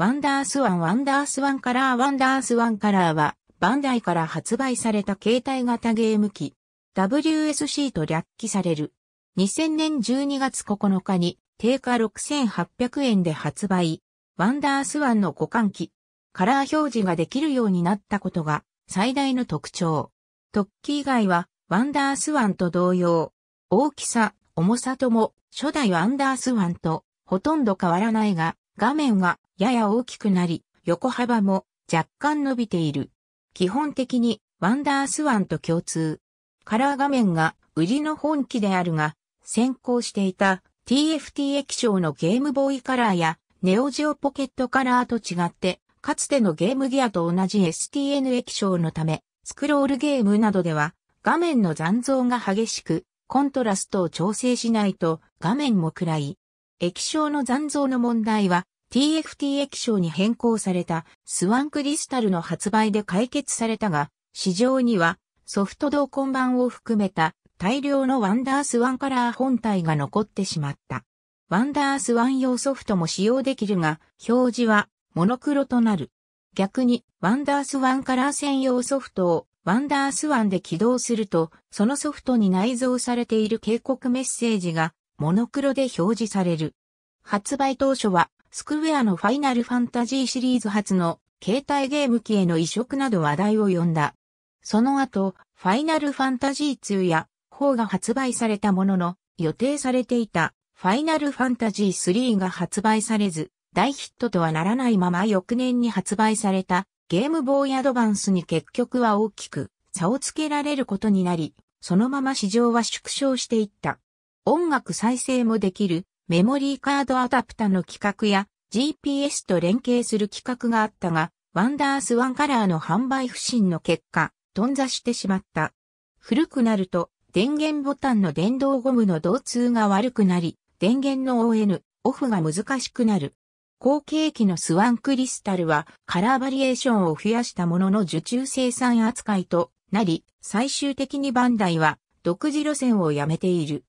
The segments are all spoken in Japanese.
ワンダースワンワンダースワンカラーワンダースワンカラーは、バンダイから発売された携帯型ゲーム機、WSC と略記される。2000年12月9日に、定価6800円で発売。ワンダースワンの互換機。カラー表示ができるようになったことが、最大の特徴。特記以外は、ワンダースワンと同様。大きさ、重さとも、初代ワンダースワンと、ほとんど変わらないが、画面がやや大きくなり、横幅も若干伸びている。基本的にワンダースワンと共通。カラー画面が売りの本機であるが、先行していた TFT 液晶のゲームボーイカラーやネオジオポケットカラーと違って、かつてのゲームギアと同じ STN 液晶のため、スクロールゲームなどでは画面の残像が激しく、コントラストを調整しないと画面も暗い。液晶の残像の問題は TFT 液晶に変更されたスワンクリスタルの発売で解決されたが、市場にはソフト同梱版を含めた大量のワンダースワンカラー本体が残ってしまった。ワンダースワン用ソフトも使用できるが、表示はモノクロとなる。逆に、ワンダースワンカラー専用ソフトをワンダースワンで起動すると、そのソフトに内蔵されている警告メッセージがモノクロで表示される。発売当初は、スクウェアのファイナルファンタジーシリーズ初の携帯ゲーム機への移植など話題を呼んだ。その後、ファイナルファンタジー2や4が発売されたものの、予定されていたファイナルファンタジー3が発売されず、大ヒットとはならないまま翌年に発売されたゲームボーイアドバンスに結局は大きく差をつけられることになり、そのまま市場は縮小していった。音楽再生もできるメモリーカードアダプタの企画や GPS と連携する企画があったが、ワンダースワンカラーの販売不振の結果、頓挫してしまった。古くなると、電源ボタンの電動ゴムの導通が悪くなり、電源の ON、オフが難しくなる。後継機のスワンクリスタルはカラーバリエーションを増やしたものの受注生産扱いとなり、最終的にバンダイは独自路線をやめている。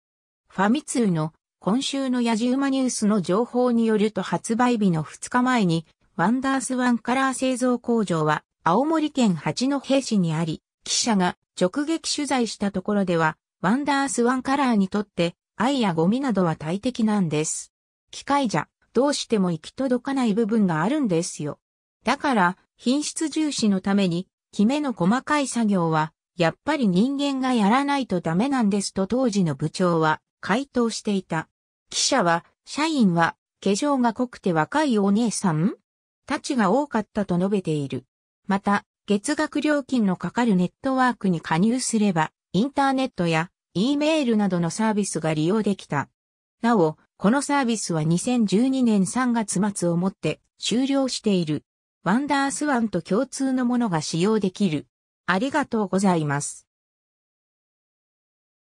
ファミ通の今週のヤジウマニュースの情報によると発売日の2日前に、ワンダースワンカラー製造工場は青森県八戸市にあり、記者が直撃取材したところでは、ワンダースワンカラーにとって愛やゴミなどは大敵なんです。機械じゃどうしても行き届かない部分があるんですよ。だから品質重視のために、キメの細かい作業はやっぱり人間がやらないとダメなんですと当時の部長は回答していた。記者は、社員は、化粧が濃くて若いお姉さんたちが多かったと述べている。また、月額料金のかかるネットワークに加入すれば、インターネットや E メールなどのサービスが利用できた。なお、このサービスは2012年3月末をもって終了している。ワンダースワンと共通のものが使用できる。ありがとうございます。